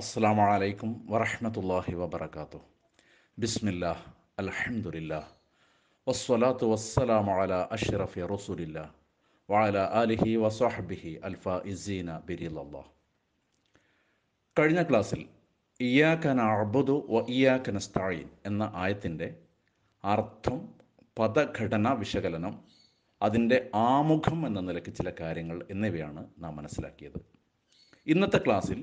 അസ്സാം വലൈക്കും വറഹമത്തല്ലാഹി വബർക്കാത്തു ബിസ്മില്ലാ അലഹമുല്ല വസ്വലാത്തു വസ്സലാമു അല അഷ്റഫി റസൂലില്ല വാല അലിഹി വസ്വഹബിഹി അൽഫ ഇസീന ബിരിലല്ലാ കഴിഞ്ഞ ക്ലാസ്സിൽ ഇയാക്കൻ അബുദു വ ഇയാക്കൻ സ്തായിൻ എന്ന ആയത്തിൻ്റെ അർത്ഥം പദഘടന വിശകലനം അതിൻ്റെ ആമുഖം എന്ന നിലയ്ക്ക് ചില കാര്യങ്ങൾ എന്നിവയാണ് നാം മനസ്സിലാക്കിയത് ഇന്നത്തെ ക്ലാസ്സിൽ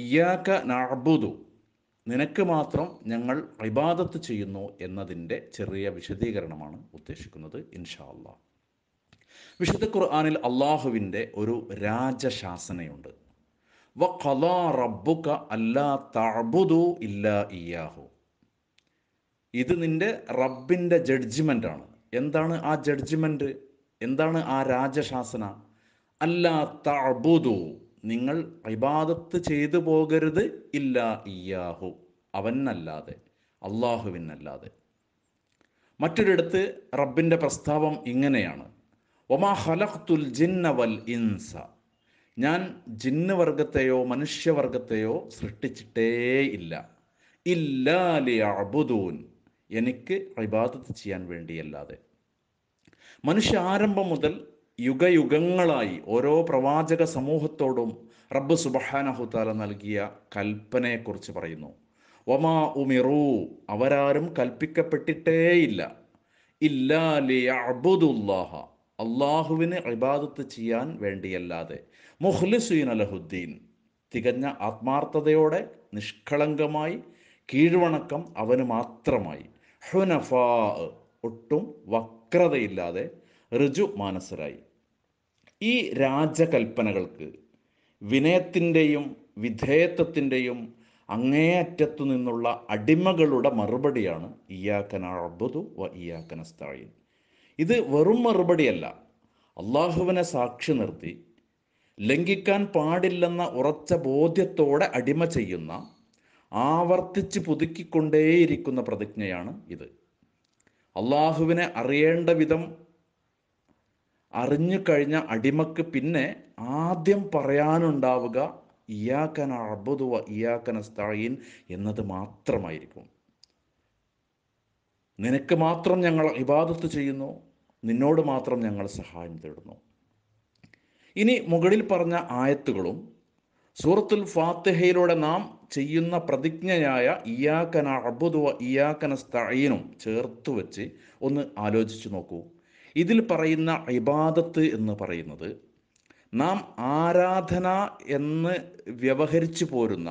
ഇയാക്ക നഅബുദു നിനക്ക് മാത്രം ഞങ്ങൾ ഇബാദത്ത് ചെയ്യുന്നു എന്നതിൻ്റെ ചെറിയ വിശദീകരണമാണ് ഉദ്ദേശിക്കുന്നത് ഇൻഷാ വിശുദ്ധ ഖുർആാനിൽ അള്ളാഹുവിൻ്റെ ഒരു രാജശാസനയുണ്ട് വ ഖലാ റബ്ബുക അല്ലാ തഅബുദു ഇല്ലാ ഇയാഹു ഇത് നിൻ്റെ റബ്ബിൻ്റെ ജഡ്ജ്മെൻ്റ് ആണ് എന്താണ് ആ ജഡ്ജ്മെൻ്റ് എന്താണ് ആ രാജശാസന അല്ലാ തഅബുദു നിങ്ങൾ ഇബാദത്ത് ചെയ്തു പോകരുത് ഇല്ല ഇയാഹു അവനല്ലാതെ അള്ളാഹുവിനല്ലാതെ മറ്റൊരിടത്ത് റബ്ബിൻ്റെ പ്രസ്താവം ഇങ്ങനെയാണ് ഒമാ ഹലഹ്തുൽ ജിന്ന വൽ ഇൻസ ഞാൻ ജിന്ന് വർഗത്തെയോ മനുഷ്യവർഗത്തെയോ സൃഷ്ടിച്ചിട്ടേയില്ല അബുദൂൻ എനിക്ക് ഇബാദത്ത് ചെയ്യാൻ വേണ്ടിയല്ലാതെ മനുഷ്യ ആരംഭം മുതൽ യുഗയുഗങ്ങളായി ഓരോ പ്രവാചക സമൂഹത്തോടും റബ്ബ് സുബഹാനഹുത്താല നൽകിയ കൽപ്പനയെക്കുറിച്ച് പറയുന്നു ഒമാ ഉമിറു അവരാരും കൽപ്പിക്കപ്പെട്ടിട്ടേയില്ല ഇല്ലാലിയബുദുല്ലാഹ അള്ളാഹുവിന് ഇബാദത്ത് ചെയ്യാൻ വേണ്ടിയല്ലാതെ മുഹ്ലിസുൻ അലഹുദ്ദീൻ തികഞ്ഞ ആത്മാർത്ഥതയോടെ നിഷ്കളങ്കമായി കീഴ്വണക്കം അവന് മാത്രമായി ഹുനഫാ ഒട്ടും വക്രതയില്ലാതെ ഋജു മാനസരായി ഈ രാജകൽപ്പനകൾക്ക് വിനയത്തിൻ്റെയും വിധേയത്വത്തിൻ്റെയും അങ്ങേയറ്റത്തു നിന്നുള്ള അടിമകളുടെ മറുപടിയാണ് ഇയാക്കന അർബുദു വ ഇയാക്കന സ്ഥായി ഇത് വെറും മറുപടിയല്ല അള്ളാഹുവിനെ സാക്ഷി നിർത്തി ലംഘിക്കാൻ പാടില്ലെന്ന ഉറച്ച ബോധ്യത്തോടെ അടിമ ചെയ്യുന്ന ആവർത്തിച്ച് പുതുക്കിക്കൊണ്ടേയിരിക്കുന്ന പ്രതിജ്ഞയാണ് ഇത് അള്ളാഹുവിനെ അറിയേണ്ട വിധം അറിഞ്ഞു കഴിഞ്ഞ അടിമക്ക് പിന്നെ ആദ്യം പറയാനുണ്ടാവുക ഇയാക്കന അർബുദുവ ഇയാക്കന സ്ഥായിൻ എന്നത് മാത്രമായിരിക്കും നിനക്ക് മാത്രം ഞങ്ങൾ ഇബാദത്ത് ചെയ്യുന്നു നിന്നോട് മാത്രം ഞങ്ങൾ സഹായം തേടുന്നു ഇനി മുകളിൽ പറഞ്ഞ ആയത്തുകളും സൂറത്തുൽ ഫാത്തിഹയിലൂടെ നാം ചെയ്യുന്ന പ്രതിജ്ഞയായ ഇയാക്കന അർബുദുവ ഇയാക്കന സ്ഥായിനും ചേർത്ത് വെച്ച് ഒന്ന് ആലോചിച്ചു നോക്കൂ ഇതിൽ പറയുന്ന ഇബാദത്ത് എന്ന് പറയുന്നത് നാം ആരാധന എന്ന് വ്യവഹരിച്ചു പോരുന്ന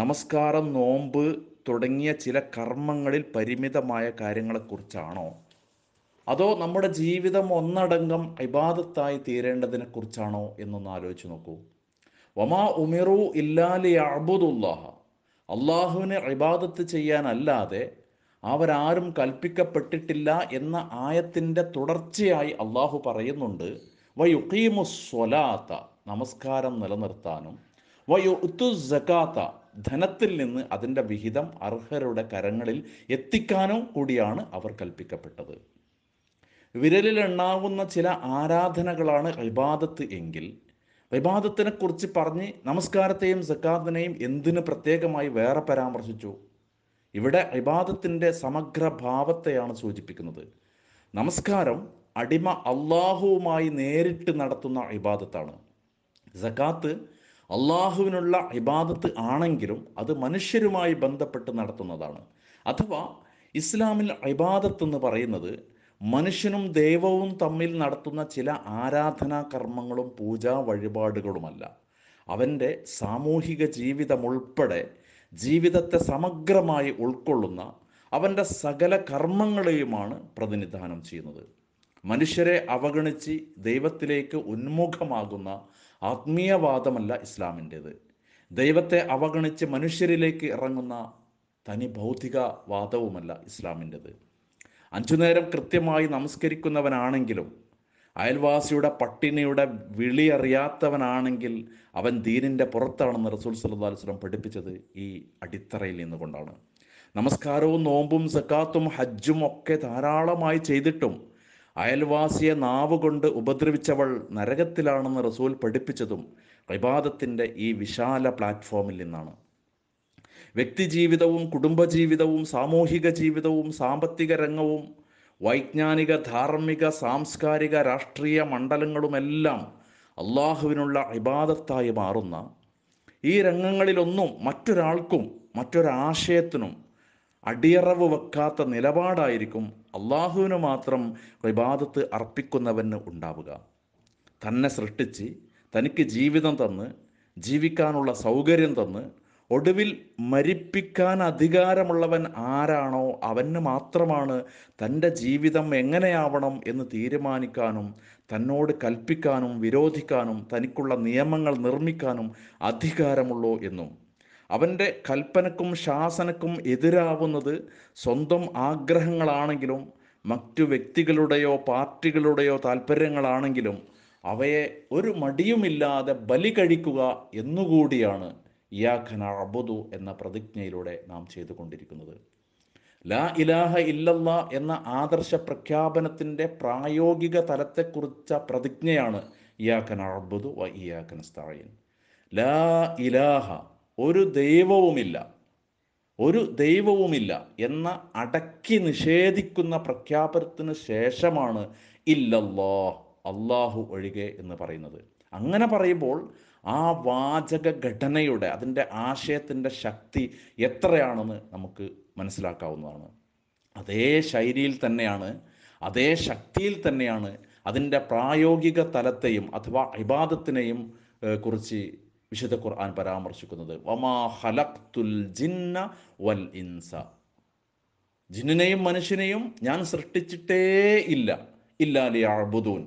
നമസ്കാരം നോമ്പ് തുടങ്ങിയ ചില കർമ്മങ്ങളിൽ പരിമിതമായ കാര്യങ്ങളെക്കുറിച്ചാണോ അതോ നമ്മുടെ ജീവിതം ഒന്നടങ്കം ഇബാദത്തായി തീരേണ്ടതിനെ കുറിച്ചാണോ എന്നൊന്ന് ആലോചിച്ച് നോക്കൂ വമാ ഉമിറു ഇല്ലാലി അബുദുല്ലാഹ അള്ളാഹുവിനെ ഇബാദത്ത് ചെയ്യാനല്ലാതെ അവരാരും കൽപ്പിക്കപ്പെട്ടിട്ടില്ല എന്ന ആയത്തിൻ്റെ തുടർച്ചയായി അള്ളാഹു പറയുന്നുണ്ട് വയുക്കീമു സ്വലാത്ത നമസ്കാരം നിലനിർത്താനും വയുത്തു ജക്കാത്ത ധനത്തിൽ നിന്ന് അതിൻ്റെ വിഹിതം അർഹരുടെ കരങ്ങളിൽ എത്തിക്കാനും കൂടിയാണ് അവർ കൽപ്പിക്കപ്പെട്ടത് വിരലിലെണ്ണാവുന്ന ചില ആരാധനകളാണ് ഇബാദത്ത് എങ്കിൽ വിവാദത്തിനെക്കുറിച്ച് പറഞ്ഞ് നമസ്കാരത്തെയും സക്കാത്തിനെയും എന്തിനു പ്രത്യേകമായി വേറെ പരാമർശിച്ചു ഇവിടെ ഇബാദത്തിൻ്റെ സമഗ്ര ഭാവത്തെയാണ് സൂചിപ്പിക്കുന്നത് നമസ്കാരം അടിമ അള്ളാഹുവുമായി നേരിട്ട് നടത്തുന്ന ഇബാദത്താണ് സക്കാത്ത് അള്ളാഹുവിനുള്ള ഇബാദത്ത് ആണെങ്കിലും അത് മനുഷ്യരുമായി ബന്ധപ്പെട്ട് നടത്തുന്നതാണ് അഥവാ ഇസ്ലാമിൽ ഇബാദത്ത് എന്ന് പറയുന്നത് മനുഷ്യനും ദൈവവും തമ്മിൽ നടത്തുന്ന ചില ആരാധനാ കർമ്മങ്ങളും പൂജാ വഴിപാടുകളുമല്ല അവൻ്റെ സാമൂഹിക ജീവിതം ഉൾപ്പെടെ ജീവിതത്തെ സമഗ്രമായി ഉൾക്കൊള്ളുന്ന അവൻ്റെ സകല കർമ്മങ്ങളെയുമാണ് പ്രതിനിധാനം ചെയ്യുന്നത് മനുഷ്യരെ അവഗണിച്ച് ദൈവത്തിലേക്ക് ഉന്മുഖമാകുന്ന ആത്മീയവാദമല്ല ഇസ്ലാമിൻ്റേത് ദൈവത്തെ അവഗണിച്ച് മനുഷ്യരിലേക്ക് ഇറങ്ങുന്ന തനി ഭൗതിക വാദവുമല്ല ഇസ്ലാമിൻ്റേത് അഞ്ചു നേരം കൃത്യമായി നമസ്കരിക്കുന്നവനാണെങ്കിലും അയൽവാസിയുടെ പട്ടിണിയുടെ വിളി അറിയാത്തവനാണെങ്കിൽ അവൻ ദീനിൻ്റെ പുറത്താണെന്ന് റസൂൽ സല്ലാ വസ്ലം പഠിപ്പിച്ചത് ഈ അടിത്തറയിൽ നിന്നുകൊണ്ടാണ് നമസ്കാരവും നോമ്പും സക്കാത്തും ഹജ്ജും ഒക്കെ ധാരാളമായി ചെയ്തിട്ടും അയൽവാസിയെ നാവ് കൊണ്ട് ഉപദ്രവിച്ചവൾ നരകത്തിലാണെന്ന് റസൂൽ പഠിപ്പിച്ചതും വിവാദത്തിൻ്റെ ഈ വിശാല പ്ലാറ്റ്ഫോമിൽ നിന്നാണ് വ്യക്തിജീവിതവും കുടുംബജീവിതവും സാമൂഹിക ജീവിതവും സാമ്പത്തിക രംഗവും വൈജ്ഞാനിക ധാർമ്മിക സാംസ്കാരിക രാഷ്ട്രീയ മണ്ഡലങ്ങളുമെല്ലാം അള്ളാഹുവിനുള്ള ഇബാദത്തായി മാറുന്ന ഈ രംഗങ്ങളിലൊന്നും മറ്റൊരാൾക്കും മറ്റൊരാശയത്തിനും അടിയറവ് വെക്കാത്ത നിലപാടായിരിക്കും അള്ളാഹുവിന് മാത്രം ഇബാദത്ത് അർപ്പിക്കുന്നവന് ഉണ്ടാവുക തന്നെ സൃഷ്ടിച്ച് തനിക്ക് ജീവിതം തന്ന് ജീവിക്കാനുള്ള സൗകര്യം തന്ന് ഒടുവിൽ മരിപ്പിക്കാൻ അധികാരമുള്ളവൻ ആരാണോ അവന് മാത്രമാണ് തൻ്റെ ജീവിതം എങ്ങനെയാവണം എന്ന് തീരുമാനിക്കാനും തന്നോട് കൽപ്പിക്കാനും വിരോധിക്കാനും തനിക്കുള്ള നിയമങ്ങൾ നിർമ്മിക്കാനും അധികാരമുള്ളൂ എന്നും അവൻ്റെ കൽപ്പനക്കും ശാസനക്കും എതിരാവുന്നത് സ്വന്തം ആഗ്രഹങ്ങളാണെങ്കിലും മറ്റു വ്യക്തികളുടെയോ പാർട്ടികളുടെയോ താല്പര്യങ്ങളാണെങ്കിലും അവയെ ഒരു മടിയുമില്ലാതെ ബലി കഴിക്കുക എന്നുകൂടിയാണ് ഇയാഖന എന്ന പ്രതിജ്ഞയിലൂടെ നാം ചെയ്തുകൊണ്ടിരിക്കുന്നത് ലാ ഇലാഹ ഇല്ലല്ല എന്ന ആദർശ പ്രഖ്യാപനത്തിൻ്റെ പ്രായോഗിക തലത്തെക്കുറിച്ച പ്രതിജ്ഞയാണ് ഇയാക്കൻ വ ഇയാക്കൻ ലാ ഇലാഹ ഒരു ദൈവവുമില്ല ഒരു ദൈവവുമില്ല എന്ന അടക്കി നിഷേധിക്കുന്ന പ്രഖ്യാപനത്തിന് ശേഷമാണ് ഇല്ലല്ലോ അള്ളാഹു ഒഴികെ എന്ന് പറയുന്നത് അങ്ങനെ പറയുമ്പോൾ ആ വാചക ഘടനയുടെ അതിൻ്റെ ആശയത്തിൻ്റെ ശക്തി എത്രയാണെന്ന് നമുക്ക് മനസ്സിലാക്കാവുന്നതാണ് അതേ ശൈലിയിൽ തന്നെയാണ് അതേ ശക്തിയിൽ തന്നെയാണ് അതിൻ്റെ പ്രായോഗിക തലത്തെയും അഥവാ ഇബാദത്തിനെയും കുറിച്ച് വിശുദ്ധ ഖുർആൻ പരാമർശിക്കുന്നത് വമാ ഹലഖ്തുൽ ജിന്ന വൽ ഇൻസ ജിന്നിനെയും മനുഷ്യനെയും ഞാൻ സൃഷ്ടിച്ചിട്ടേ ഇല്ല ഇല്ലാലിയാൽ അബുദൂൻ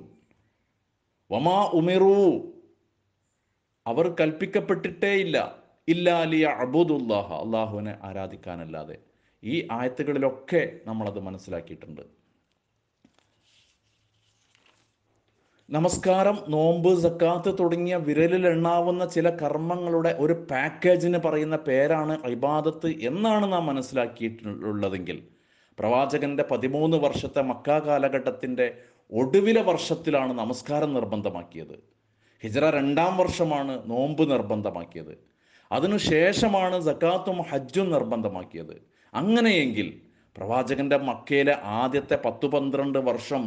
വമാ ഉമിറു അവർ കൽപ്പിക്കപ്പെട്ടിട്ടേ ഇല്ല ഇല്ലാലിയ അബുദുല്ലാഹ അള്ളാഹുവിനെ ആരാധിക്കാനല്ലാതെ ഈ ആയത്തുകളിലൊക്കെ നമ്മളത് മനസ്സിലാക്കിയിട്ടുണ്ട് നമസ്കാരം നോമ്പ് സക്കാത്ത് തുടങ്ങിയ വിരലിൽ എണ്ണാവുന്ന ചില കർമ്മങ്ങളുടെ ഒരു പാക്കേജിന് പറയുന്ന പേരാണ് ഇബാദത്ത് എന്നാണ് നാം മനസ്സിലാക്കിയിട്ടുള്ളതെങ്കിൽ പ്രവാചകന്റെ പതിമൂന്ന് വർഷത്തെ മക്കാ കാലഘട്ടത്തിന്റെ ഒടുവിലെ വർഷത്തിലാണ് നമസ്കാരം നിർബന്ധമാക്കിയത് ഹിജറ രണ്ടാം വർഷമാണ് നോമ്പ് നിർബന്ധമാക്കിയത് അതിനുശേഷമാണ് സക്കാത്തും ഹജ്ജും നിർബന്ധമാക്കിയത് അങ്ങനെയെങ്കിൽ പ്രവാചകന്റെ മക്കയിലെ ആദ്യത്തെ പത്ത് പന്ത്രണ്ട് വർഷം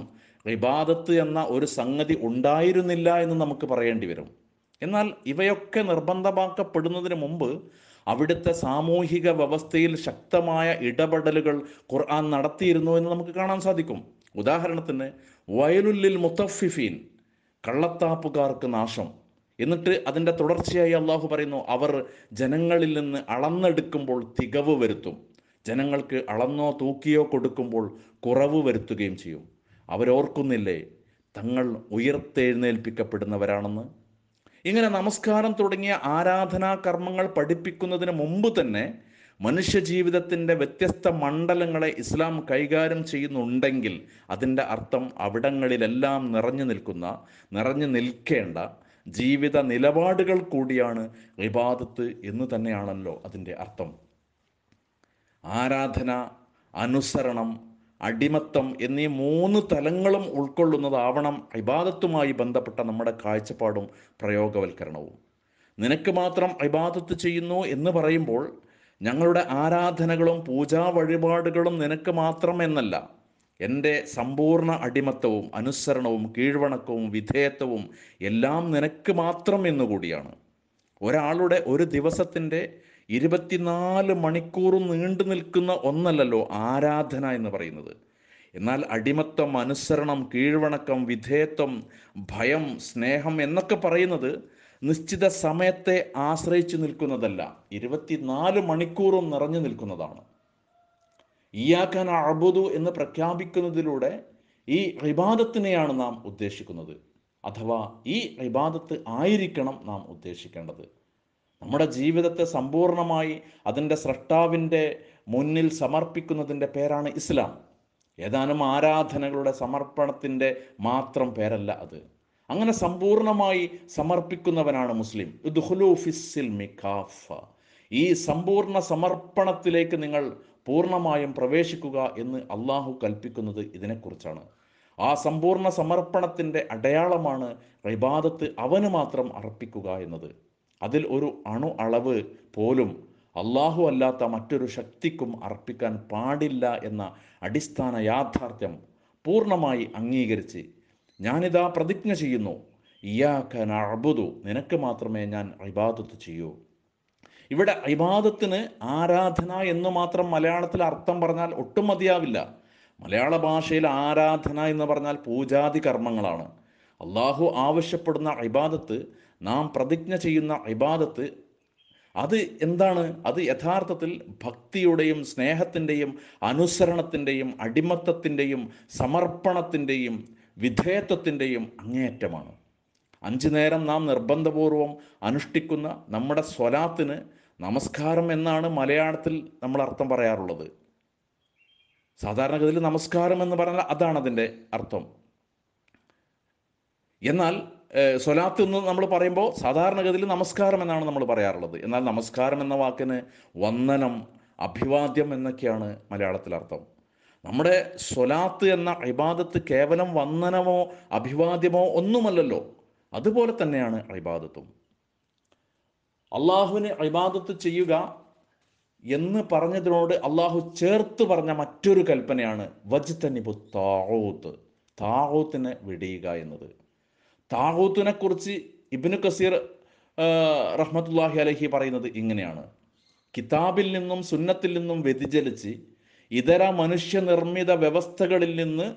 ഇബാദത്ത് എന്ന ഒരു സംഗതി ഉണ്ടായിരുന്നില്ല എന്ന് നമുക്ക് പറയേണ്ടി വരും എന്നാൽ ഇവയൊക്കെ നിർബന്ധമാക്കപ്പെടുന്നതിന് മുമ്പ് അവിടുത്തെ സാമൂഹിക വ്യവസ്ഥയിൽ ശക്തമായ ഇടപെടലുകൾ ഖുർആൻ നടത്തിയിരുന്നു എന്ന് നമുക്ക് കാണാൻ സാധിക്കും ഉദാഹരണത്തിന് വയലുല്ലിൽ മുത്തഫിഫീൻ കള്ളത്താപ്പുകാർക്ക് നാശം എന്നിട്ട് അതിൻ്റെ തുടർച്ചയായി അള്ളാഹു പറയുന്നു അവർ ജനങ്ങളിൽ നിന്ന് അളന്നെടുക്കുമ്പോൾ തികവ് വരുത്തും ജനങ്ങൾക്ക് അളന്നോ തൂക്കിയോ കൊടുക്കുമ്പോൾ കുറവ് വരുത്തുകയും ചെയ്യും അവരോർക്കുന്നില്ലേ തങ്ങൾ ഉയർത്തെഴുന്നേൽപ്പിക്കപ്പെടുന്നവരാണെന്ന് ഇങ്ങനെ നമസ്കാരം തുടങ്ങിയ ആരാധനാ കർമ്മങ്ങൾ പഠിപ്പിക്കുന്നതിന് മുമ്പ് തന്നെ ജീവിതത്തിൻ്റെ വ്യത്യസ്ത മണ്ഡലങ്ങളെ ഇസ്ലാം കൈകാര്യം ചെയ്യുന്നുണ്ടെങ്കിൽ അതിൻ്റെ അർത്ഥം അവിടങ്ങളിലെല്ലാം നിറഞ്ഞു നിൽക്കുന്ന നിറഞ്ഞു നിൽക്കേണ്ട ജീവിത നിലപാടുകൾ കൂടിയാണ് വിവാദത്ത് എന്ന് തന്നെയാണല്ലോ അതിൻ്റെ അർത്ഥം ആരാധന അനുസരണം അടിമത്തം എന്നീ മൂന്ന് തലങ്ങളും ഉൾക്കൊള്ളുന്നതാവണം ഇബാദത്തുമായി ബന്ധപ്പെട്ട നമ്മുടെ കാഴ്ചപ്പാടും പ്രയോഗവൽക്കരണവും നിനക്ക് മാത്രം ഇബാദത്ത് ചെയ്യുന്നു എന്ന് പറയുമ്പോൾ ഞങ്ങളുടെ ആരാധനകളും പൂജാ വഴിപാടുകളും നിനക്ക് മാത്രം എന്നല്ല എൻ്റെ സമ്പൂർണ്ണ അടിമത്തവും അനുസരണവും കീഴ്വണക്കവും വിധേയത്വവും എല്ലാം നിനക്ക് മാത്രം എന്നുകൂടിയാണ് ഒരാളുടെ ഒരു ദിവസത്തിൻ്റെ ഇരുപത്തിനാല് മണിക്കൂറും നീണ്ടു നിൽക്കുന്ന ഒന്നല്ലല്ലോ ആരാധന എന്ന് പറയുന്നത് എന്നാൽ അടിമത്വം അനുസരണം കീഴ്വണക്കം വിധേയത്വം ഭയം സ്നേഹം എന്നൊക്കെ പറയുന്നത് നിശ്ചിത സമയത്തെ ആശ്രയിച്ചു നിൽക്കുന്നതല്ല ഇരുപത്തിനാല് മണിക്കൂറും നിറഞ്ഞു നിൽക്കുന്നതാണ് ഇയാക്കാൻ അബുദു എന്ന് പ്രഖ്യാപിക്കുന്നതിലൂടെ ഈ ഇബാദത്തിനെയാണ് നാം ഉദ്ദേശിക്കുന്നത് അഥവാ ഈ ഇബാദത്ത് ആയിരിക്കണം നാം ഉദ്ദേശിക്കേണ്ടത് നമ്മുടെ ജീവിതത്തെ സമ്പൂർണമായി അതിൻ്റെ സ്രഷ്ടാവിൻ്റെ മുന്നിൽ സമർപ്പിക്കുന്നതിൻ്റെ പേരാണ് ഇസ്ലാം ഏതാനും ആരാധനകളുടെ സമർപ്പണത്തിൻ്റെ മാത്രം പേരല്ല അത് അങ്ങനെ സമ്പൂർണമായി സമർപ്പിക്കുന്നവനാണ് മുസ്ലിം കാഫ ഈ സമ്പൂർണ്ണ സമർപ്പണത്തിലേക്ക് നിങ്ങൾ പൂർണ്ണമായും പ്രവേശിക്കുക എന്ന് അള്ളാഹു കൽപ്പിക്കുന്നത് ഇതിനെക്കുറിച്ചാണ് ആ സമ്പൂർണ്ണ സമർപ്പണത്തിൻ്റെ അടയാളമാണ് റൈബാദത്ത് അവന് മാത്രം അർപ്പിക്കുക എന്നത് അതിൽ ഒരു അണു അളവ് പോലും അള്ളാഹു അല്ലാത്ത മറ്റൊരു ശക്തിക്കും അർപ്പിക്കാൻ പാടില്ല എന്ന അടിസ്ഥാന യാഥാർത്ഥ്യം പൂർണ്ണമായി അംഗീകരിച്ച് ഞാനിതാ പ്രതിജ്ഞ ചെയ്യുന്നു ഇയാക്ക നഅബുദു നിനക്ക് മാത്രമേ ഞാൻ ഇബാദത്ത് ചെയ്യൂ ഇവിടെ അഭിബാധത്തിന് ആരാധന എന്ന് മാത്രം മലയാളത്തിൽ അർത്ഥം പറഞ്ഞാൽ ഒട്ടും മതിയാവില്ല മലയാള ഭാഷയിൽ ആരാധന എന്ന് പറഞ്ഞാൽ പൂജാതി കർമ്മങ്ങളാണ് അള്ളാഹു ആവശ്യപ്പെടുന്ന ഇബാദത്ത് നാം പ്രതിജ്ഞ ചെയ്യുന്ന ഇബാദത്ത് അത് എന്താണ് അത് യഥാർത്ഥത്തിൽ ഭക്തിയുടെയും സ്നേഹത്തിൻ്റെയും അനുസരണത്തിൻ്റെയും അടിമത്തത്തിൻ്റെയും സമർപ്പണത്തിൻ്റെയും വിധേയത്വത്തിൻ്റെയും അങ്ങേയറ്റമാണ് അഞ്ചു നേരം നാം നിർബന്ധപൂർവം അനുഷ്ഠിക്കുന്ന നമ്മുടെ സ്വലാത്തിന് നമസ്കാരം എന്നാണ് മലയാളത്തിൽ നമ്മൾ അർത്ഥം പറയാറുള്ളത് സാധാരണഗതിയിൽ നമസ്കാരം എന്ന് പറഞ്ഞാൽ അതാണ് അതിൻ്റെ അർത്ഥം എന്നാൽ സ്വലാത്ത് എന്ന് നമ്മൾ പറയുമ്പോൾ സാധാരണഗതിയിൽ നമസ്കാരം എന്നാണ് നമ്മൾ പറയാറുള്ളത് എന്നാൽ നമസ്കാരം എന്ന വാക്കിന് വന്ദനം അഭിവാദ്യം എന്നൊക്കെയാണ് മലയാളത്തിൽ അർത്ഥം നമ്മുടെ സ്വലാത്ത് എന്ന ഇബാദത്ത് കേവലം വന്ദനമോ അഭിവാദ്യമോ ഒന്നുമല്ലല്ലോ അതുപോലെ തന്നെയാണ് ഇബാദത്തും അള്ളാഹുവിന് ഇബാദത്ത് ചെയ്യുക എന്ന് പറഞ്ഞതിനോട് അള്ളാഹു ചേർത്ത് പറഞ്ഞ മറ്റൊരു കൽപ്പനയാണ് വജ്തനിബു താഹൂത്ത് താഹൂത്തിനെ വിടിയുക എന്നത് താഹൂത്തിനെ കുറിച്ച് ഇബിനു കസീർ റഹ്മത്തുല്ലാഹി അലഹി പറയുന്നത് ഇങ്ങനെയാണ് കിതാബിൽ നിന്നും സുന്നത്തിൽ നിന്നും വ്യതിചലിച്ച് ഇതര മനുഷ്യനിർമ്മിത വ്യവസ്ഥകളിൽ നിന്ന്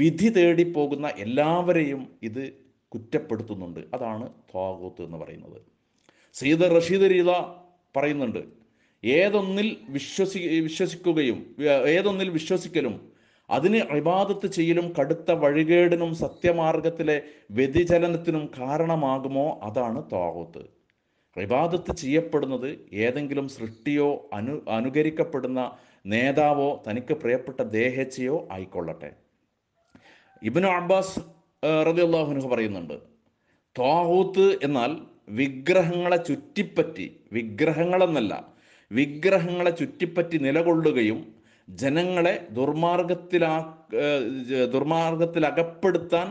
വിധി തേടി പോകുന്ന എല്ലാവരെയും ഇത് കുറ്റപ്പെടുത്തുന്നുണ്ട് അതാണ് ത്വാകൂത്ത് എന്ന് പറയുന്നത് സീത റഷീദ് രീത പറയുന്നുണ്ട് ഏതൊന്നിൽ വിശ്വസി വിശ്വസിക്കുകയും ഏതൊന്നിൽ വിശ്വസിക്കലും അതിന് അഭിവാദത്ത് ചെയ്യലും കടുത്ത വഴികേടിനും സത്യമാർഗത്തിലെ വ്യതിചലനത്തിനും കാരണമാകുമോ അതാണ് ത്വാകൂത്ത് അഭിവാദത്ത് ചെയ്യപ്പെടുന്നത് ഏതെങ്കിലും സൃഷ്ടിയോ അനു അനുകരിക്കപ്പെടുന്ന നേതാവോ തനിക്ക് പ്രിയപ്പെട്ട ദേഹച്ചയോ ആയിക്കൊള്ളട്ടെ ഇബിനു അബ്ബാസ് റബിയുള്ളാഹുനുഹ പറയുന്നുണ്ട് ത്വാഹൂത്ത് എന്നാൽ വിഗ്രഹങ്ങളെ ചുറ്റിപ്പറ്റി വിഗ്രഹങ്ങളെന്നല്ല വിഗ്രഹങ്ങളെ ചുറ്റിപ്പറ്റി നിലകൊള്ളുകയും ജനങ്ങളെ ദുർമാർഗത്തിലാ ദുർമാർഗത്തിലകപ്പെടുത്താൻ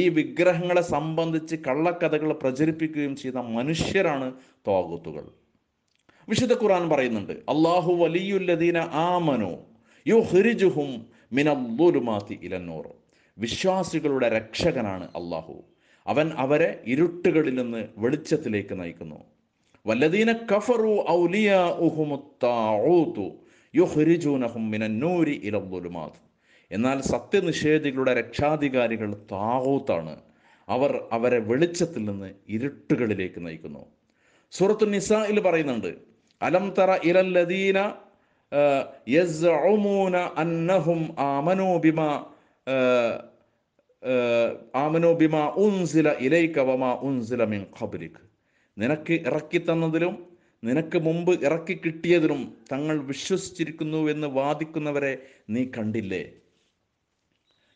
ഈ വിഗ്രഹങ്ങളെ സംബന്ധിച്ച് കള്ളക്കഥകൾ പ്രചരിപ്പിക്കുകയും ചെയ്ത മനുഷ്യരാണ് ത്വാകൂത്തുകൾ വിശുദ്ധ ഖുർആൻ പറയുന്നുണ്ട് അള്ളാഹു വലിയുല്ലദീന ആമനോ യു ഹിരിജുഹും മിനല്ലുരുമാത്തി ഇലന്നൂർ വിശ്വാസികളുടെ രക്ഷകനാണ് അള്ളാഹു അവൻ അവരെ ഇരുട്ടുകളിൽ നിന്ന് വെളിച്ചത്തിലേക്ക് നയിക്കുന്നു വല്ലദീന കഫറു ഔലിയ ഉഹുമുത്താഊത്തു യുഹ്രിജൂനഹും മിനന്നൂരി ഇലദ്ദുലുമാത് എന്നാൽ സത്യനിഷേധികളുടെ രക്ഷാധികാരികൾ താവൂത്താണ് അവർ അവരെ വെളിച്ചത്തിൽ നിന്ന് ഇരുട്ടുകളിലേക്ക് നയിക്കുന്നു സൂറത്തു നിസയിൽ പറയുന്നുണ്ട് അലം തറ ഇരല്ലദീന യസ്ഉമൂന അന്നഹും ആമനൂ ബിമാ ആമനു ബിമ ഉൻസില ഇലൈക്ക വമാ ഉൻസില മിൻ ഖബലിക് നിനക്ക് ഇറക്കി തന്നതിലും നിനക്ക് മുമ്പ് ഇറക്കി കിട്ടിയതിലും തങ്ങൾ വിശ്വസിച്ചിരിക്കുന്നു എന്ന് വാദിക്കുന്നവരെ നീ കണ്ടില്ലേ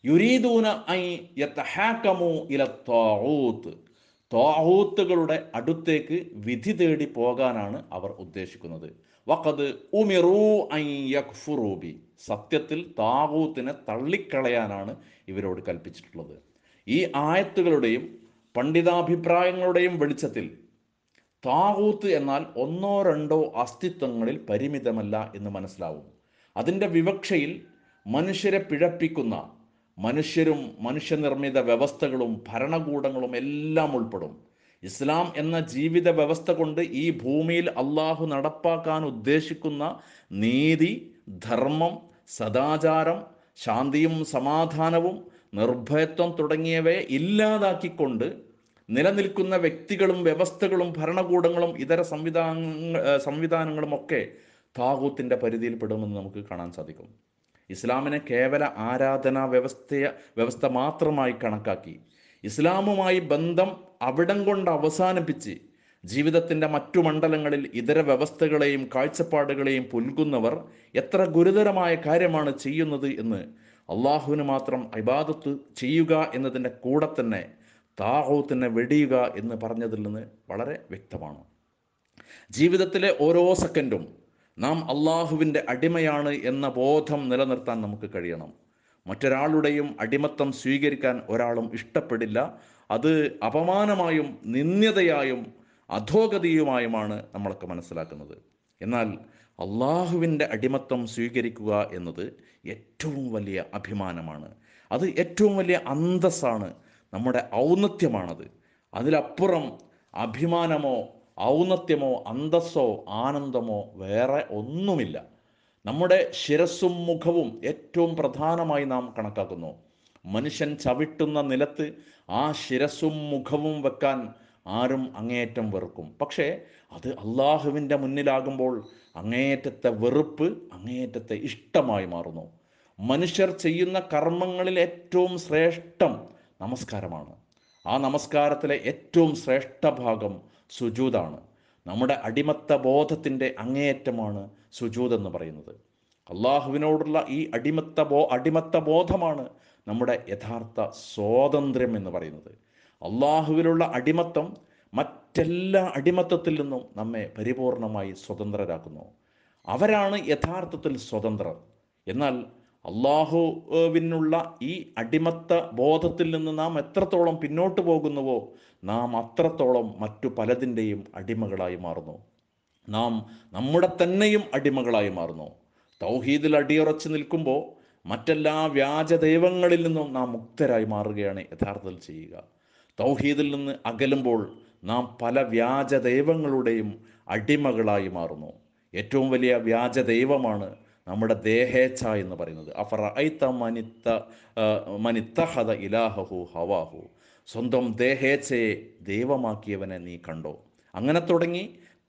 യുരീദൂന ഐ യത്തഹാക്കമു ഇല താഊത്ത് താഹൂത്തുകളുടെ അടുത്തേക്ക് വിധി തേടി പോകാനാണ് അവർ ഉദ്ദേശിക്കുന്നത് വഖദ് ഉമിറൂ യക്ഫുറൂബി സത്യത്തിൽ താഹൂത്തിനെ തള്ളിക്കളയാനാണ് ഇവരോട് കൽപ്പിച്ചിട്ടുള്ളത് ഈ ആയത്തുകളുടെയും പണ്ഡിതാഭിപ്രായങ്ങളുടെയും വെളിച്ചത്തിൽ താകൂത്ത് എന്നാൽ ഒന്നോ രണ്ടോ അസ്തിത്വങ്ങളിൽ പരിമിതമല്ല എന്ന് മനസ്സിലാവും അതിൻ്റെ വിവക്ഷയിൽ മനുഷ്യരെ പിഴപ്പിക്കുന്ന മനുഷ്യരും മനുഷ്യനിർമ്മിത വ്യവസ്ഥകളും ഭരണകൂടങ്ങളും എല്ലാം ഉൾപ്പെടും ഇസ്ലാം എന്ന ജീവിത വ്യവസ്ഥ കൊണ്ട് ഈ ഭൂമിയിൽ അള്ളാഹു നടപ്പാക്കാൻ ഉദ്ദേശിക്കുന്ന നീതി ധർമ്മം സദാചാരം ശാന്തിയും സമാധാനവും നിർഭയത്വം തുടങ്ങിയവയെ ഇല്ലാതാക്കിക്കൊണ്ട് നിലനിൽക്കുന്ന വ്യക്തികളും വ്യവസ്ഥകളും ഭരണകൂടങ്ങളും ഇതര സംവിധാന സംവിധാനങ്ങളും ഒക്കെ താകൂത്തിൻ്റെ പരിധിയിൽപ്പെടുമെന്ന് നമുക്ക് കാണാൻ സാധിക്കും ഇസ്ലാമിനെ കേവല ആരാധനാ വ്യവസ്ഥയെ വ്യവസ്ഥ മാത്രമായി കണക്കാക്കി ഇസ്ലാമുമായി ബന്ധം അവിടം കൊണ്ട് അവസാനിപ്പിച്ച് ജീവിതത്തിൻ്റെ മറ്റു മണ്ഡലങ്ങളിൽ ഇതര വ്യവസ്ഥകളെയും കാഴ്ചപ്പാടുകളെയും പുൽകുന്നവർ എത്ര ഗുരുതരമായ കാര്യമാണ് ചെയ്യുന്നത് എന്ന് അള്ളാഹുവിന് മാത്രം ഇബാദത്ത് ചെയ്യുക എന്നതിൻ്റെ കൂടെ തന്നെ താഹൂത്തിനെ വെടിയുക എന്ന് പറഞ്ഞതിൽ നിന്ന് വളരെ വ്യക്തമാണ് ജീവിതത്തിലെ ഓരോ സെക്കൻഡും നാം അള്ളാഹുവിൻ്റെ അടിമയാണ് എന്ന ബോധം നിലനിർത്താൻ നമുക്ക് കഴിയണം മറ്റൊരാളുടെയും അടിമത്തം സ്വീകരിക്കാൻ ഒരാളും ഇഷ്ടപ്പെടില്ല അത് അപമാനമായും നിന്ദ്യതയായും അധോഗതിയുമായുമാണ് നമ്മളൊക്കെ മനസ്സിലാക്കുന്നത് എന്നാൽ അള്ളാഹുവിൻ്റെ അടിമത്തം സ്വീകരിക്കുക എന്നത് ഏറ്റവും വലിയ അഭിമാനമാണ് അത് ഏറ്റവും വലിയ അന്തസ്സാണ് നമ്മുടെ ഔന്നത്യമാണത് അതിലപ്പുറം അഭിമാനമോ ഔന്നത്യമോ അന്തസ്സോ ആനന്ദമോ വേറെ ഒന്നുമില്ല നമ്മുടെ ശിരസ്സും മുഖവും ഏറ്റവും പ്രധാനമായി നാം കണക്കാക്കുന്നു മനുഷ്യൻ ചവിട്ടുന്ന നിലത്ത് ആ ശിരസ്സും മുഖവും വെക്കാൻ ആരും അങ്ങേയറ്റം വെറുക്കും പക്ഷേ അത് അള്ളാഹുവിൻ്റെ മുന്നിലാകുമ്പോൾ അങ്ങേയറ്റത്തെ വെറുപ്പ് അങ്ങേയറ്റത്തെ ഇഷ്ടമായി മാറുന്നു മനുഷ്യർ ചെയ്യുന്ന കർമ്മങ്ങളിൽ ഏറ്റവും ശ്രേഷ്ഠം നമസ്കാരമാണ് ആ നമസ്കാരത്തിലെ ഏറ്റവും ശ്രേഷ്ഠ ഭാഗം സുജൂതാണ് നമ്മുടെ അടിമത്ത ബോധത്തിൻ്റെ അങ്ങേയറ്റമാണ് സുജൂത് എന്ന് പറയുന്നത് അള്ളാഹുവിനോടുള്ള ഈ അടിമത്ത ബോ അടിമത്ത ബോധമാണ് നമ്മുടെ യഥാർത്ഥ സ്വാതന്ത്ര്യം എന്ന് പറയുന്നത് അള്ളാഹുവിലുള്ള അടിമത്തം മറ്റെല്ലാ അടിമത്തത്തിൽ നിന്നും നമ്മെ പരിപൂർണമായി സ്വതന്ത്രരാക്കുന്നു അവരാണ് യഥാർത്ഥത്തിൽ സ്വതന്ത്രർ എന്നാൽ അള്ളാഹുവിനുള്ള ഈ അടിമത്ത ബോധത്തിൽ നിന്ന് നാം എത്രത്തോളം പിന്നോട്ട് പോകുന്നുവോ നാം അത്രത്തോളം മറ്റു പലതിൻ്റെയും അടിമകളായി മാറുന്നു നാം നമ്മുടെ തന്നെയും അടിമകളായി മാറുന്നു തൗഹീദിൽ അടിയുറച്ച് നിൽക്കുമ്പോൾ മറ്റെല്ലാ വ്യാജ ദൈവങ്ങളിൽ നിന്നും നാം മുക്തരായി മാറുകയാണ് യഥാർത്ഥത്തിൽ ചെയ്യുക തൗഹീദിൽ നിന്ന് അകലുമ്പോൾ നാം പല വ്യാജ ദൈവങ്ങളുടെയും അടിമകളായി മാറുന്നു ഏറ്റവും വലിയ വ്യാജ ദൈവമാണ് നമ്മുടെ ദേഹേച്ഛ എന്ന് പറയുന്നത് അഫറൈത്ത മനിത്ത മനിത്തഹത ഇലാഹു ഹവാഹു സ്വന്തം ദേഹേച്ഛയെ ദൈവമാക്കിയവനെ നീ കണ്ടോ അങ്ങനെ തുടങ്ങി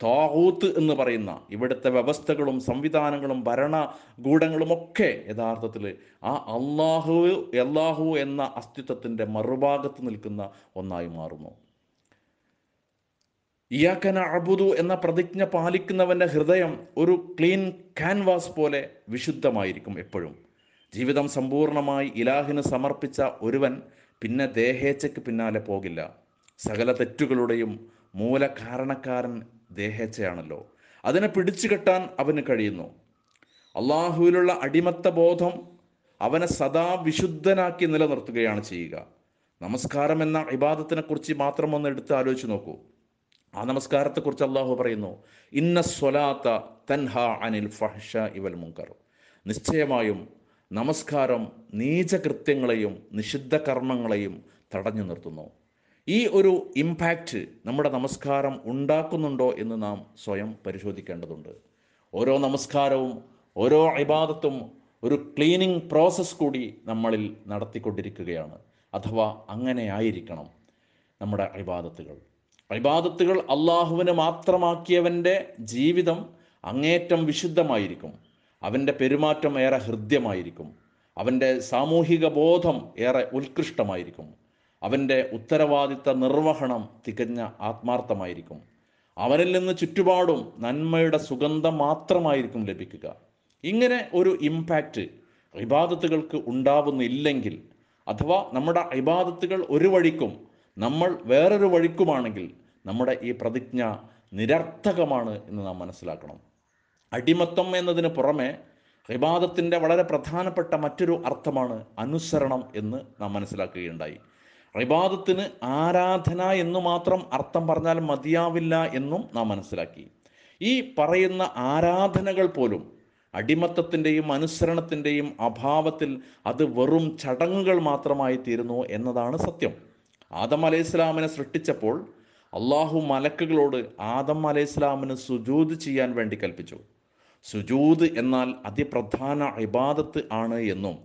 താഹൂത്ത് എന്ന് പറയുന്ന ഇവിടുത്തെ വ്യവസ്ഥകളും സംവിധാനങ്ങളും ഭരണകൂടങ്ങളും ഒക്കെ യഥാർത്ഥത്തിൽ ആ അള്ളാഹു അള്ളാഹു എന്ന അസ്തിത്വത്തിൻ്റെ മറുഭാഗത്ത് നിൽക്കുന്ന ഒന്നായി മാറുന്നു ഇയാക്കന അബുദു എന്ന പ്രതിജ്ഞ പാലിക്കുന്നവൻ്റെ ഹൃദയം ഒരു ക്ലീൻ ക്യാൻവാസ് പോലെ വിശുദ്ധമായിരിക്കും എപ്പോഴും ജീവിതം സമ്പൂർണമായി ഇലാഹിന് സമർപ്പിച്ച ഒരുവൻ പിന്നെ ദേഹേച്ചയ്ക്ക് പിന്നാലെ പോകില്ല സകല തെറ്റുകളുടെയും മൂല കാരണക്കാരൻ ദേഹേച്ചയാണല്ലോ അതിനെ പിടിച്ചു കെട്ടാൻ അവന് കഴിയുന്നു അള്ളാഹുവിലുള്ള അടിമത്ത ബോധം അവനെ സദാ വിശുദ്ധനാക്കി നിലനിർത്തുകയാണ് ചെയ്യുക നമസ്കാരം എന്ന ഇബാദത്തിനെക്കുറിച്ച് മാത്രം ഒന്ന് എടുത്ത് ആലോചിച്ച് നോക്കൂ ആ നമസ്കാരത്തെക്കുറിച്ച് അള്ളാഹു പറയുന്നു ഇന്ന സ്വലാത്ത തൻഹ അനിൽ ഫഹ്ഷ ഇവൽ മുങ്കർ നിശ്ചയമായും നമസ്കാരം നീചകൃത്യങ്ങളെയും നിഷിദ്ധ കർമ്മങ്ങളെയും തടഞ്ഞു നിർത്തുന്നു ഈ ഒരു ഇമ്പാക്റ്റ് നമ്മുടെ നമസ്കാരം ഉണ്ടാക്കുന്നുണ്ടോ എന്ന് നാം സ്വയം പരിശോധിക്കേണ്ടതുണ്ട് ഓരോ നമസ്കാരവും ഓരോ ഇബാദത്തും ഒരു ക്ലീനിങ് പ്രോസസ്സ് കൂടി നമ്മളിൽ നടത്തിക്കൊണ്ടിരിക്കുകയാണ് അഥവാ അങ്ങനെ ആയിരിക്കണം നമ്മുടെ ഇബാദത്തുകൾ ഇബാദത്തുകൾ അള്ളാഹുവിനെ മാത്രമാക്കിയവൻ്റെ ജീവിതം അങ്ങേറ്റം വിശുദ്ധമായിരിക്കും അവൻ്റെ പെരുമാറ്റം ഏറെ ഹൃദ്യമായിരിക്കും അവൻ്റെ സാമൂഹിക ബോധം ഏറെ ഉത്കൃഷ്ടമായിരിക്കും അവൻ്റെ ഉത്തരവാദിത്ത നിർവഹണം തികഞ്ഞ ആത്മാർത്ഥമായിരിക്കും അവരിൽ നിന്ന് ചുറ്റുപാടും നന്മയുടെ സുഗന്ധം മാത്രമായിരിക്കും ലഭിക്കുക ഇങ്ങനെ ഒരു ഇമ്പാക്റ്റ് ഇബാദത്തുകൾക്ക് ഉണ്ടാവുന്നില്ലെങ്കിൽ അഥവാ നമ്മുടെ ഇബാദത്തുകൾ ഒരു വഴിക്കും നമ്മൾ വേറൊരു വഴിക്കുമാണെങ്കിൽ നമ്മുടെ ഈ പ്രതിജ്ഞ നിരർത്ഥകമാണ് എന്ന് നാം മനസ്സിലാക്കണം അടിമത്തം എന്നതിന് പുറമെ റിബാദത്തിൻ്റെ വളരെ പ്രധാനപ്പെട്ട മറ്റൊരു അർത്ഥമാണ് അനുസരണം എന്ന് നാം മനസ്സിലാക്കുകയുണ്ടായി റിബാദത്തിന് ആരാധന എന്ന് മാത്രം അർത്ഥം പറഞ്ഞാൽ മതിയാവില്ല എന്നും നാം മനസ്സിലാക്കി ഈ പറയുന്ന ആരാധനകൾ പോലും അടിമത്തത്തിൻ്റെയും അനുസരണത്തിൻ്റെയും അഭാവത്തിൽ അത് വെറും ചടങ്ങുകൾ മാത്രമായി തീരുന്നു എന്നതാണ് സത്യം ആദം അലൈഹി ഇസ്ലാമിനെ സൃഷ്ടിച്ചപ്പോൾ അള്ളാഹു മലക്കുകളോട് ആദം അലൈഹി ഇസ്ലാമിന് സുജൂത് ചെയ്യാൻ വേണ്ടി കൽപ്പിച്ചു സുജൂത് എന്നാൽ അതിപ്രധാന ഇബാദത്ത് ആണ് എന്നും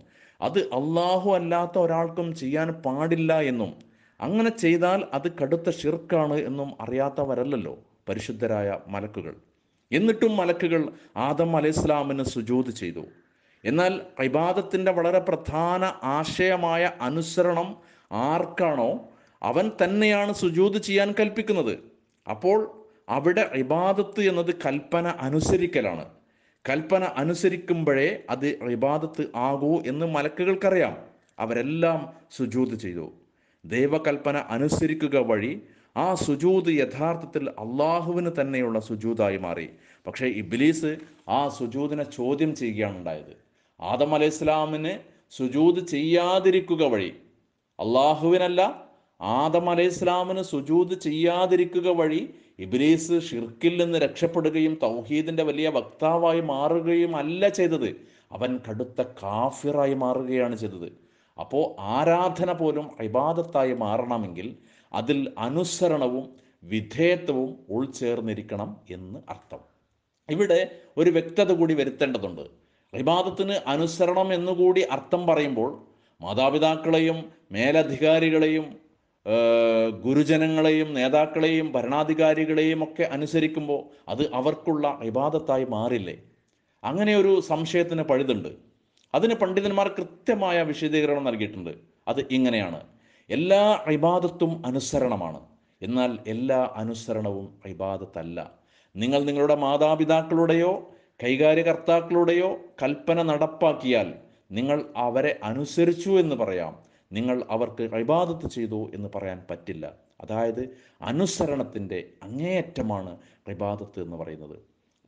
അത് അള്ളാഹു അല്ലാത്ത ഒരാൾക്കും ചെയ്യാൻ പാടില്ല എന്നും അങ്ങനെ ചെയ്താൽ അത് കടുത്ത ഷിർക്കാണ് എന്നും അറിയാത്തവരല്ലോ പരിശുദ്ധരായ മലക്കുകൾ എന്നിട്ടും മലക്കുകൾ ആദം അലൈഹി ഇസ്ലാമിന് സുജൂത് ചെയ്തു എന്നാൽ ഇബാദത്തിൻ്റെ വളരെ പ്രധാന ആശയമായ അനുസരണം ആർക്കാണോ അവൻ തന്നെയാണ് സുജൂത് ചെയ്യാൻ കൽപ്പിക്കുന്നത് അപ്പോൾ അവിടെ ഇബാദത്ത് എന്നത് കൽപ്പന അനുസരിക്കലാണ് കൽപ്പന അനുസരിക്കുമ്പോഴേ അത് ഇബാദത്ത് ആകൂ എന്ന് മലക്കുകൾക്കറിയാം അവരെല്ലാം സുജൂത് ചെയ്തു ദൈവകൽപ്പന അനുസരിക്കുക വഴി ആ സുജൂത് യഥാർത്ഥത്തിൽ അള്ളാഹുവിന് തന്നെയുള്ള സുജൂതായി മാറി പക്ഷേ ഇബ്ലീസ് ആ സുജൂതിനെ ചോദ്യം ചെയ്യുകയാണ് ഉണ്ടായത് ആദം അലൈഹിസ്ലാമിന് സുജൂത് ചെയ്യാതിരിക്കുക വഴി അള്ളാഹുവിനല്ല ആദം അലൈഹി ഇസ്ലാമിന് സുജൂത് ചെയ്യാതിരിക്കുക വഴി ഇബ്രീസ് ഷിർക്കിൽ നിന്ന് രക്ഷപ്പെടുകയും തൗഹീദിന്റെ വലിയ വക്താവായി മാറുകയും അല്ല ചെയ്തത് അവൻ കടുത്ത കാഫിറായി മാറുകയാണ് ചെയ്തത് അപ്പോൾ ആരാധന പോലും ഇബാദത്തായി മാറണമെങ്കിൽ അതിൽ അനുസരണവും വിധേയത്വവും ഉൾച്ചേർന്നിരിക്കണം എന്ന് അർത്ഥം ഇവിടെ ഒരു വ്യക്തത കൂടി വരുത്തേണ്ടതുണ്ട് അബാദത്തിന് അനുസരണം എന്നുകൂടി അർത്ഥം പറയുമ്പോൾ മാതാപിതാക്കളെയും മേലധികാരികളെയും ഗുരുജനങ്ങളെയും നേതാക്കളെയും ഭരണാധികാരികളെയും ഒക്കെ അനുസരിക്കുമ്പോൾ അത് അവർക്കുള്ള വിവാദത്തായി മാറില്ലേ അങ്ങനെ ഒരു സംശയത്തിന് പഴുതുണ്ട് അതിന് പണ്ഡിതന്മാർ കൃത്യമായ വിശദീകരണം നൽകിയിട്ടുണ്ട് അത് ഇങ്ങനെയാണ് എല്ലാ ഇബാദത്തും അനുസരണമാണ് എന്നാൽ എല്ലാ അനുസരണവും ഇബാദത്തല്ല നിങ്ങൾ നിങ്ങളുടെ മാതാപിതാക്കളുടെയോ കൈകാര്യകർത്താക്കളുടെയോ കൽപ്പന നടപ്പാക്കിയാൽ നിങ്ങൾ അവരെ അനുസരിച്ചു എന്ന് പറയാം നിങ്ങൾ അവർക്ക് ഇബാദത്ത് ചെയ്തു എന്ന് പറയാൻ പറ്റില്ല അതായത് അനുസരണത്തിൻ്റെ അങ്ങേയറ്റമാണ് ഇബാദത്ത് എന്ന് പറയുന്നത്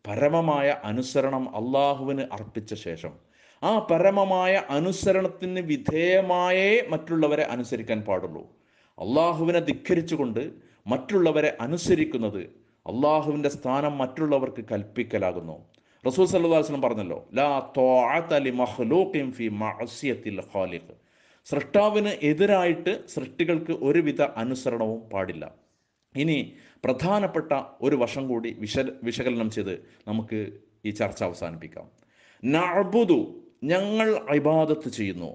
പരമമായ അനുസരണം അള്ളാഹുവിന് അർപ്പിച്ച ശേഷം ആ പരമമായ അനുസരണത്തിന് വിധേയമായേ മറ്റുള്ളവരെ അനുസരിക്കാൻ പാടുള്ളൂ അള്ളാഹുവിനെ ധിക്കരിച്ചുകൊണ്ട് മറ്റുള്ളവരെ അനുസരിക്കുന്നത് അള്ളാഹുവിൻ്റെ സ്ഥാനം മറ്റുള്ളവർക്ക് കൽപ്പിക്കലാകുന്നു റസൂൽ സല്ലാസ്ലം പറഞ്ഞല്ലോ ലാ ഫി ഖാലിഖ് സൃഷ്ടാവിന് എതിരായിട്ട് സൃഷ്ടികൾക്ക് ഒരുവിധ അനുസരണവും പാടില്ല ഇനി പ്രധാനപ്പെട്ട ഒരു വശം കൂടി വിശ വിശകലനം ചെയ്ത് നമുക്ക് ഈ ചർച്ച അവസാനിപ്പിക്കാം നഅബുദു ഞങ്ങൾ ഇബാദത്ത് ചെയ്യുന്നു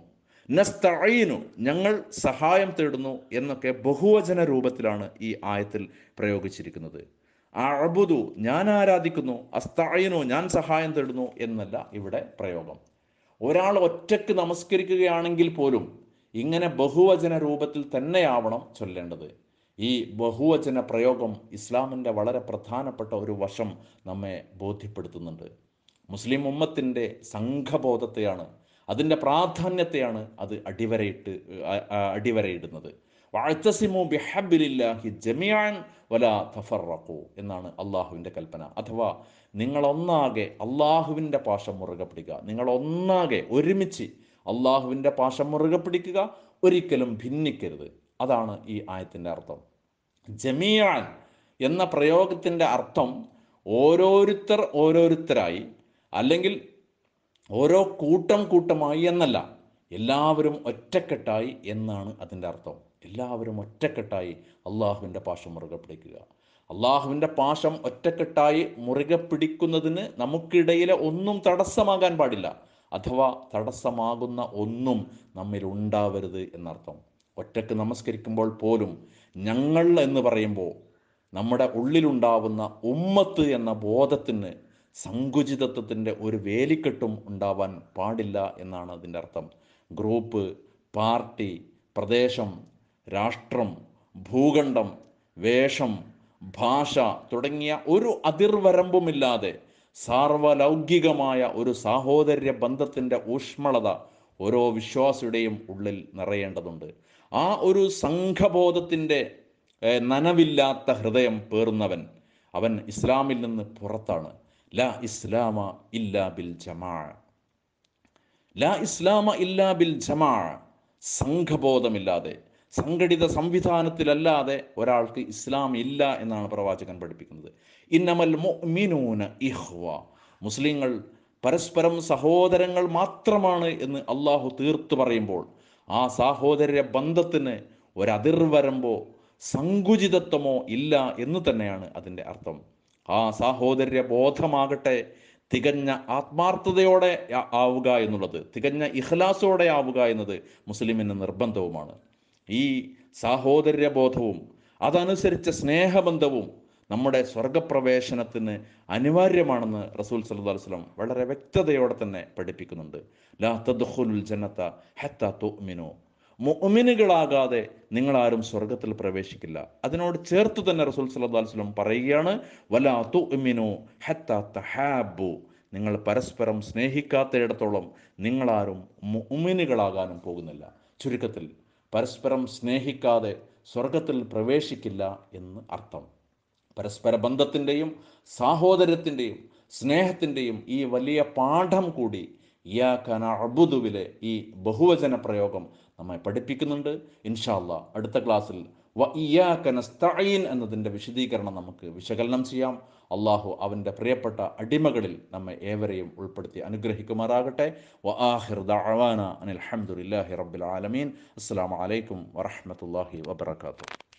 നസ്തഈനു ഞങ്ങൾ സഹായം തേടുന്നു എന്നൊക്കെ ബഹുവചന രൂപത്തിലാണ് ഈ ആയത്തിൽ പ്രയോഗിച്ചിരിക്കുന്നത് അഅബുദു ഞാൻ ആരാധിക്കുന്നു അസ്തഈനു ഞാൻ സഹായം തേടുന്നു എന്നല്ല ഇവിടെ പ്രയോഗം ഒരാൾ ഒറ്റയ്ക്ക് നമസ്കരിക്കുകയാണെങ്കിൽ പോലും ഇങ്ങനെ ബഹുവചന രൂപത്തിൽ തന്നെയാവണം ചൊല്ലേണ്ടത് ഈ ബഹുവചന പ്രയോഗം ഇസ്ലാമിൻ്റെ വളരെ പ്രധാനപ്പെട്ട ഒരു വശം നമ്മെ ബോധ്യപ്പെടുത്തുന്നുണ്ട് മുസ്ലിം ഉമ്മത്തിൻ്റെ സംഘബോധത്തെയാണ് അതിൻ്റെ പ്രാധാന്യത്തെയാണ് അത് അടിവരയിട്ട് അടിവരയിടുന്നത് വാഴ്ത്തസിമു ബിഹബിലില്ലാഹി ജമിയാൻ വല തഫറക്കു എന്നാണ് അള്ളാഹുവിൻ്റെ കൽപ്പന അഥവാ നിങ്ങളൊന്നാകെ അള്ളാഹുവിൻ്റെ പാശം മുറുകെ പിടിക്കുക നിങ്ങളൊന്നാകെ ഒരുമിച്ച് അള്ളാഹുവിൻ്റെ പാശം മുറുകെ പിടിക്കുക ഒരിക്കലും ഭിന്നിക്കരുത് അതാണ് ഈ ആയത്തിൻ്റെ അർത്ഥം ജമീയാൻ എന്ന പ്രയോഗത്തിൻ്റെ അർത്ഥം ഓരോരുത്തർ ഓരോരുത്തരായി അല്ലെങ്കിൽ ഓരോ കൂട്ടം കൂട്ടമായി എന്നല്ല എല്ലാവരും ഒറ്റക്കെട്ടായി എന്നാണ് അതിൻ്റെ അർത്ഥം എല്ലാവരും ഒറ്റക്കെട്ടായി അള്ളാഹുവിൻ്റെ പാശം മുറുകെ പിടിക്കുക അള്ളാഹുവിൻ്റെ പാശം ഒറ്റക്കെട്ടായി മുറുകെ പിടിക്കുന്നതിന് നമുക്കിടയിലെ ഒന്നും തടസ്സമാകാൻ പാടില്ല അഥവാ തടസ്സമാകുന്ന ഒന്നും നമ്മിൽ ഉണ്ടാവരുത് എന്നർത്ഥം ഒറ്റക്ക് നമസ്കരിക്കുമ്പോൾ പോലും ഞങ്ങൾ എന്ന് പറയുമ്പോൾ നമ്മുടെ ഉള്ളിലുണ്ടാവുന്ന ഉമ്മത്ത് എന്ന ബോധത്തിന് സങ്കുചിതത്വത്തിൻ്റെ ഒരു വേലിക്കെട്ടും ഉണ്ടാവാൻ പാടില്ല എന്നാണ് അതിൻ്റെ അർത്ഥം ഗ്രൂപ്പ് പാർട്ടി പ്രദേശം രാഷ്ട്രം ഭൂഖണ്ഡം വേഷം ഭാഷ തുടങ്ങിയ ഒരു അതിർവരമ്പുമില്ലാതെ സാർവലൗകികമായ ഒരു സാഹോദര്യ ബന്ധത്തിൻ്റെ ഊഷ്മളത ഓരോ വിശ്വാസിയുടെയും ഉള്ളിൽ നിറയേണ്ടതുണ്ട് ആ ഒരു സംഘബോധത്തിൻ്റെ നനവില്ലാത്ത ഹൃദയം പേറുന്നവൻ അവൻ ഇസ്ലാമിൽ നിന്ന് പുറത്താണ് ലാ ഇസ്ലാമ ഇല്ലാ ബിൽ ജമാ ലാ ഇസ്ലാമ ഇല്ലാ ബിൽ ജമാ സംഘബോധമില്ലാതെ സംഘടിത സംവിധാനത്തിലല്ലാതെ ഒരാൾക്ക് ഇസ്ലാം ഇല്ല എന്നാണ് പ്രവാചകൻ പഠിപ്പിക്കുന്നത് ഇന്നമൽ മിനൂന ഇഹ്വ മുസ്ലിങ്ങൾ പരസ്പരം സഹോദരങ്ങൾ മാത്രമാണ് എന്ന് അള്ളാഹു തീർത്തു പറയുമ്പോൾ ആ സാഹോദര്യ ബന്ധത്തിന് ഒരതിർവരമ്പോ സങ്കുചിതത്വമോ ഇല്ല എന്ന് തന്നെയാണ് അതിൻ്റെ അർത്ഥം ആ സാഹോദര്യ ബോധമാകട്ടെ തികഞ്ഞ ആത്മാർത്ഥതയോടെ ആവുക എന്നുള്ളത് തികഞ്ഞ ഇഖ്ലാസോടെ ആവുക എന്നത് മുസ്ലിമിന് നിർബന്ധവുമാണ് ഈ സാഹോദര്യബോധവും അതനുസരിച്ച സ്നേഹബന്ധവും നമ്മുടെ സ്വർഗപ്രവേശനത്തിന് അനിവാര്യമാണെന്ന് റസൂൽ സല്ലു വസ്ലം വളരെ വ്യക്തതയോടെ തന്നെ പഠിപ്പിക്കുന്നുണ്ട് ലാ തദ്ഖുലുൽ ജന്നത്ത ഹത്ത തുഅ്മിനു മുഅ്മിനുകളാകാതെ നിങ്ങളാരും സ്വർഗത്തിൽ പ്രവേശിക്കില്ല അതിനോട് ചേർത്ത് തന്നെ റസൂൽ സല്ലു വസ്ലം പറയുകയാണ് വലാ തുഅ്മിനു ഹത്ത തഹാബു നിങ്ങൾ പരസ്പരം സ്നേഹിക്കാത്തയിടത്തോളം നിങ്ങളാരും മുഅ്മിനുകളാകാനും പോകുന്നില്ല ചുരുക്കത്തിൽ പരസ്പരം സ്നേഹിക്കാതെ സ്വർഗത്തിൽ പ്രവേശിക്കില്ല എന്ന് അർത്ഥം പരസ്പര ബന്ധത്തിൻ്റെയും സാഹോദര്യത്തിൻ്റെയും സ്നേഹത്തിൻ്റെയും ഈ വലിയ പാഠം കൂടി യാ കന അബുദുവിലെ ഈ ബഹുവചന പ്രയോഗം നമ്മെ പഠിപ്പിക്കുന്നുണ്ട് ഇൻഷാല്ല അടുത്ത ക്ലാസ്സിൽ വ എന്നതിൻ്റെ വിശദീകരണം നമുക്ക് വിശകലനം ചെയ്യാം അള്ളാഹു അവൻ്റെ പ്രിയപ്പെട്ട അടിമകളിൽ നമ്മെ ഏവരെയും ഉൾപ്പെടുത്തി അനുഗ്രഹിക്കുമാറാകട്ടെ വ അനിൽ റബ്ബിൽ ആലമീൻ അസ്സാം വലൈക്കും വറഹമത്തല്ലാഹി വാത്തു